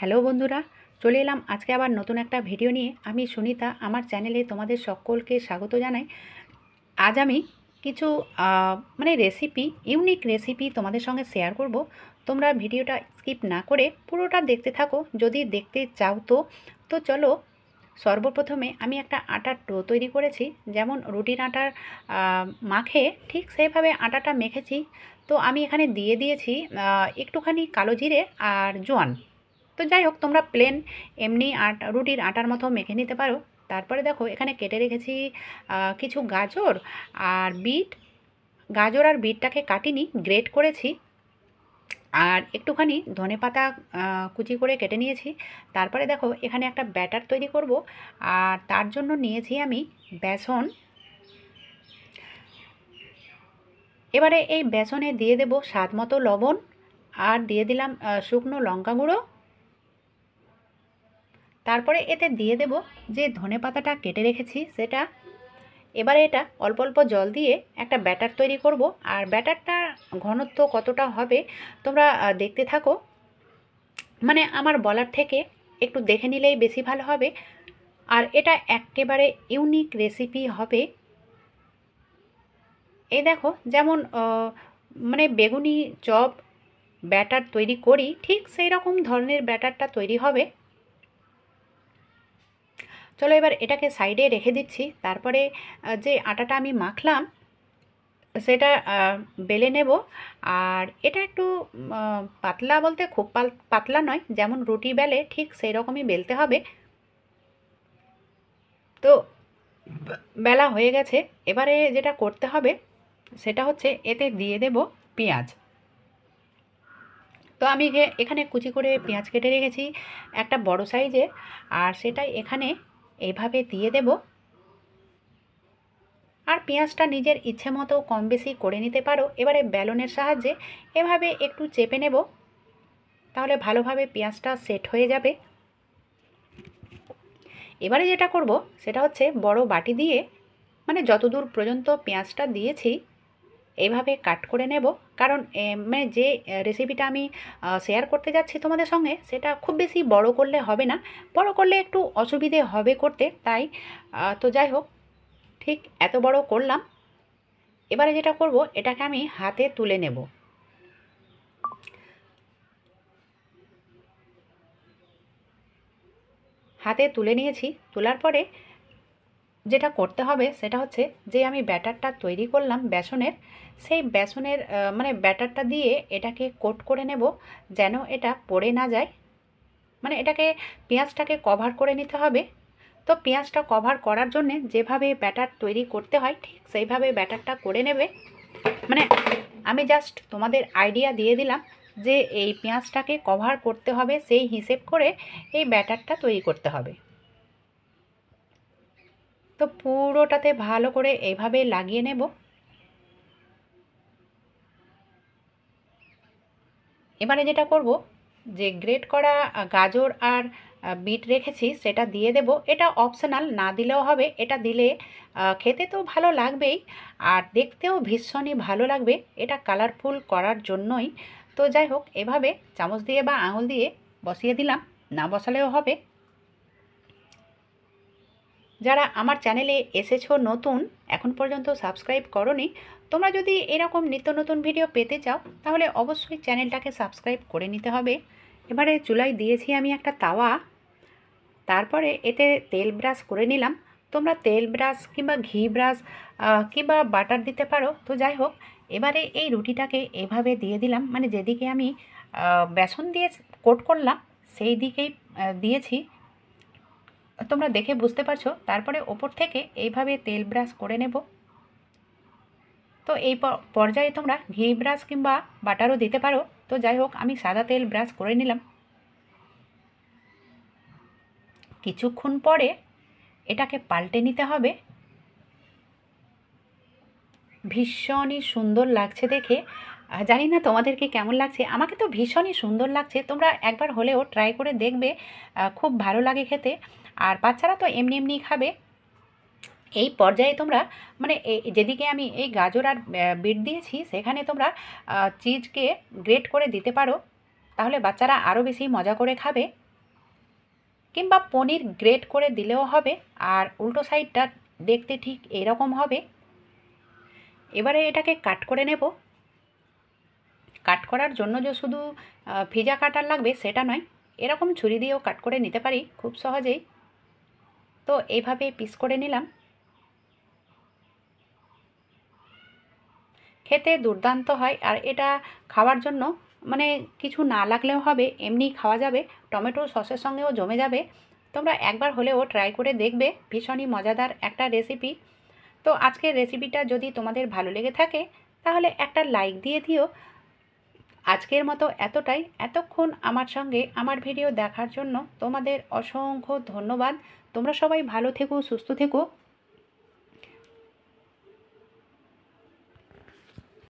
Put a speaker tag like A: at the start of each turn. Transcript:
A: hello বন্ধুরা চলে এলাম আজকে আবার নতুন একটা ভিডিও নিয়ে আমি সুনিতা আমার চ্যানেলে তোমাদের সকলকে স্বাগত জানাই আজ আমি কিছু মানে রেসিপি ইউনিক রেসিপি তোমাদের সঙ্গে শেয়ার করব তোমরা ভিডিওটা স্কিপ না করে পুরোটা দেখতে থাকো যদি দেখতে চাও তো তো চলো সর্বপ্রথমে আমি একটা আটার টো তৈরি করেছি যেমন রুটির আটার মাখে ঠিক সেইভাবে আটাটা মেখেছি তো আমি এখানে দিয়ে দিয়েছি একটুখানি কালো জিরে আর জোয়ান তো যাই হোক তোমরা প্লেন এমনি আট রুটির আটার মতো মেখে নিতে পারো তারপরে দেখো এখানে কেটে রেখেছি কিছু গাজর আর বিট গাজর আর বিটটাকে কাটিনি গ্রেট করেছি আর একটুখানি ধনে পাতা কুচি করে কেটে নিয়েছি তারপরে দেখো এখানে একটা ব্যাটার তৈরি করব আর তার জন্য নিয়েছি আমি বেসন এবারে এই বেসনে দিয়ে দেব স্বাদ মতো লবণ আর দিয়ে দিলাম শুকনো লঙ্কা গুঁড়ো তারপরে এতে দিয়ে দেব যে ধনে পাতাটা কেটে রেখেছি সেটা এবারে এটা অল্প অল্প জল দিয়ে একটা ব্যাটার তৈরি করব আর ব্যাটারটা ঘনত্ব কতটা হবে তোমরা দেখতে থাকো মানে আমার বলার থেকে একটু দেখে নিলেই বেশি ভালো হবে আর এটা একেবারে ইউনিক রেসিপি হবে এই দেখো যেমন মানে বেগুনি চপ ব্যাটার তৈরি করি ঠিক সেই রকম ধরনের ব্যাটারটা তৈরি হবে চলো এবার এটাকে সাইডে রেখে দিচ্ছি তারপরে যে আটাটা আমি মাখলাম সেটা বেলে নেব আর এটা একটু পাতলা বলতে খুব পাতলা নয় যেমন রুটি বেলে ঠিক সেই রকমই বেলতে হবে তো বেলা হয়ে গেছে এবারে যেটা করতে হবে সেটা হচ্ছে এতে দিয়ে দেব পেঁয়াজ তো আমি এখানে কুচি করে পেঁয়াজ কেটে রেখেছি একটা বড় সাইজে আর সেটাই এখানে এভাবে দিয়ে দেব আর পেঁয়াজটা নিজের ইচ্ছে মতো কম বেশি করে নিতে পারো এবারে ব্যালনের সাহায্যে এভাবে একটু চেপে নেব তাহলে ভালোভাবে পেঁয়াজটা সেট হয়ে যাবে এবারে যেটা করব সেটা হচ্ছে বড় বাটি দিয়ে মানে যতদূর পর্যন্ত পেঁয়াজটা দিয়েছি এইভাবে কাট করে নেব কারণ মানে যে রেসিপিটা আমি শেয়ার করতে যাচ্ছি তোমাদের সঙ্গে সেটা খুব বেশি বড় করলে হবে না বড় করলে একটু অসুবিধে হবে করতে তাই তো যাই হোক ঠিক এত বড় করলাম এবারে যেটা করব এটাকে আমি হাতে তুলে নেব হাতে তুলে নিয়েছি তোলার পরে যেটা করতে হবে সেটা হচ্ছে যে আমি ব্যাটারটা তৈরি করলাম বেসনের সেই বেসনের মানে ব্যাটারটা দিয়ে এটাকে কোট করে নেব যেন এটা পড়ে না যায় মানে এটাকে পেঁয়াজটাকে কভার করে নিতে হবে তো পেঁয়াজটা কভার করার জন্য যেভাবে ব্যাটার তৈরি করতে হয় ঠিক সেইভাবে ব্যাটারটা করে নেবে মানে আমি জাস্ট তোমাদের আইডিয়া দিয়ে দিলাম যে এই পেঁয়াজটাকে কভার করতে হবে সেই হিসেব করে এই ব্যাটারটা তৈরি করতে হবে তো পুরোটাতে ভালো করে এভাবে লাগিয়ে নেব এবারে যেটা করব যে গ্রেট করা গাজর আর বিট রেখেছি সেটা দিয়ে দেব এটা অপশনাল না দিলেও হবে এটা দিলে খেতে তো ভালো লাগবেই আর দেখতেও ভীষণই ভালো লাগবে এটা কালারফুল করার জন্যই তো যাই হোক এভাবে চামচ দিয়ে বা আঙুল দিয়ে বসিয়ে দিলাম না বসালেও হবে যারা আমার চ্যানেলে এসেছো নতুন এখন পর্যন্ত সাবস্ক্রাইব করনি তোমরা যদি এরকম নিত্য নতুন ভিডিও পেতে চাও তাহলে অবশ্যই চ্যানেলটাকে সাবস্ক্রাইব করে নিতে হবে এবারে চুলায় দিয়েছি আমি একটা তাওয়া তারপরে এতে তেল ব্রাশ করে নিলাম তোমরা তেল ব্রাশ কিংবা ঘি ব্রাশ কিংবা বাটার দিতে পারো তো যাই হোক এবারে এই রুটিটাকে এভাবে দিয়ে দিলাম মানে যেদিকে আমি বেসন দিয়ে কোট করলাম সেই দিকেই দিয়েছি তোমরা দেখে বুঝতে পারছো তারপরে ওপর থেকে এইভাবে তেল ব্রাশ করে নেব তো এই পর্যায়ে তোমরা ঘি ব্রাশ কিংবা বাটারও দিতে পারো তো যাই হোক আমি সাদা তেল ব্রাশ করে নিলাম কিছুক্ষণ পরে এটাকে পাল্টে নিতে হবে ভীষণই সুন্দর লাগছে দেখে জানি না তোমাদেরকে কেমন লাগছে আমাকে তো ভীষণই সুন্দর লাগছে তোমরা একবার হলেও ট্রাই করে দেখবে খুব ভালো লাগে খেতে আর বাচ্চারা তো এমনি এমনি খাবে এই পর্যায়ে তোমরা মানে যেদিকে আমি এই গাজর আর বিট দিয়েছি সেখানে তোমরা চিজকে গ্রেট করে দিতে পারো তাহলে বাচ্চারা আরও বেশি মজা করে খাবে কিংবা পনির গ্রেট করে দিলেও হবে আর উল্টো সাইডটা দেখতে ঠিক এরকম হবে এবারে এটাকে কাট করে নেব কাট করার জন্য যে শুধু ভিজা কাটার লাগবে সেটা নয় এরকম ছুরি দিয়েও কাট করে নিতে পারি খুব সহজেই তো এইভাবে পিস করে নিলাম খেতে দুর্দান্ত হয় আর এটা খাওয়ার জন্য মানে কিছু না লাগলেও হবে এমনি খাওয়া যাবে টমেটো সসের সঙ্গেও জমে যাবে তোমরা একবার হলেও ট্রাই করে দেখবে ভীষণই মজাদার একটা রেসিপি তো আজকের রেসিপিটা যদি তোমাদের ভালো লেগে থাকে তাহলে একটা লাইক দিয়ে দিও আজকের মতো এতটাই এতক্ষণ আমার সঙ্গে আমার ভিডিও দেখার জন্য তোমাদের অসংখ্য ধন্যবাদ তোমরা সবাই ভালো থেকো সুস্থ থেকো